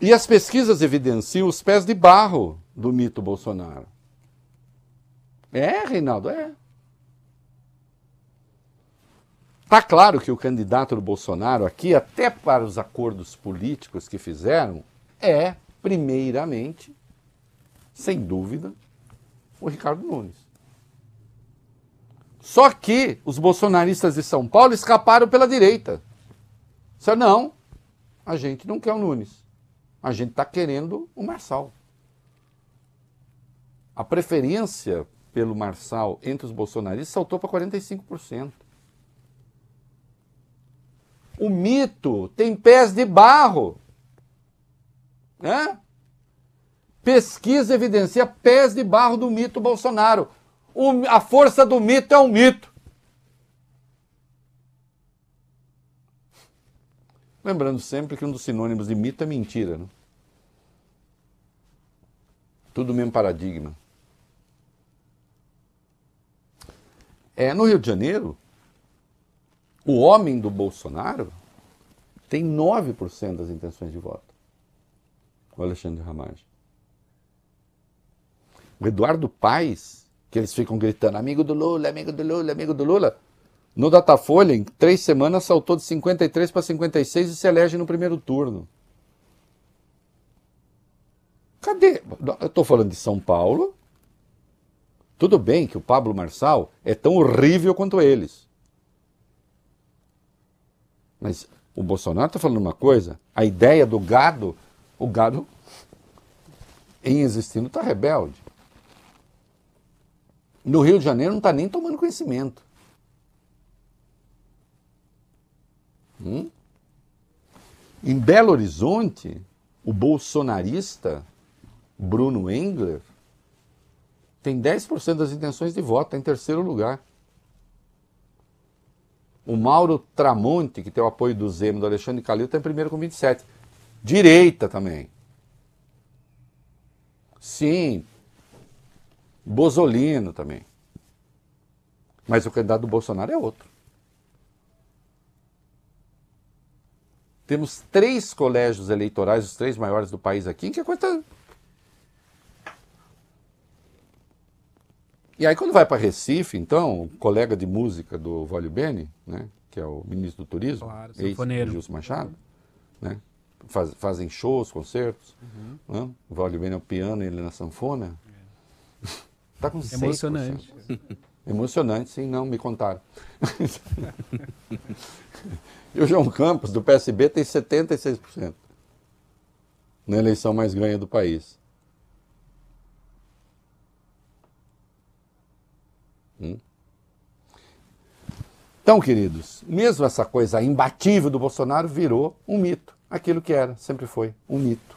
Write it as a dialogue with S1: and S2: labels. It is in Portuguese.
S1: E as pesquisas evidenciam os pés de barro do mito Bolsonaro. É, Reinaldo, é. Tá claro que o candidato do Bolsonaro aqui, até para os acordos políticos que fizeram, é, primeiramente, sem dúvida, o Ricardo Nunes. Só que os bolsonaristas de São Paulo escaparam pela direita. Disseram, não, a gente não quer o Nunes a gente está querendo o Marçal. A preferência pelo Marçal entre os bolsonaristas saltou para 45%. O mito tem pés de barro. Né? Pesquisa evidencia pés de barro do mito Bolsonaro. O, a força do mito é um mito. Lembrando sempre que um dos sinônimos de mito é mentira. Né? Tudo o mesmo paradigma. É, no Rio de Janeiro, o homem do Bolsonaro tem 9% das intenções de voto. O Alexandre Ramage. O Eduardo Paes, que eles ficam gritando, amigo do Lula, amigo do Lula, amigo do Lula, no Datafolha, em três semanas, saltou de 53 para 56 e se elege no primeiro turno. Cadê? Eu estou falando de São Paulo. Tudo bem que o Pablo Marçal é tão horrível quanto eles. Mas o Bolsonaro está falando uma coisa, a ideia do gado, o gado em existindo está rebelde. No Rio de Janeiro não está nem tomando conhecimento. Hum? Em Belo Horizonte, o bolsonarista Bruno Engler tem 10% das intenções de voto, está em terceiro lugar. O Mauro Tramonte, que tem o apoio do Zemo do Alexandre Calil, está em primeiro com 27. Direita também. Sim. Bozolino também. Mas o candidato do Bolsonaro é outro. Temos três colégios eleitorais, os três maiores do país aqui, em que a coisa está E aí quando vai para Recife, então, o colega de música do Vale Bene, né, que é o ministro do Turismo, claro, ex Gilson Machado, né, faz, fazem shows, concertos. Uhum. Né, o Vale Bene é o piano ele é na sanfona. Está é. Tá com 100%. Emocionante. Emocionante, sim, não, me contaram. e o João Campos, do PSB, tem 76%. Na eleição mais ganha do país. Uhum. Então, queridos, mesmo essa coisa imbatível do Bolsonaro virou um mito. Aquilo que era, sempre foi um mito.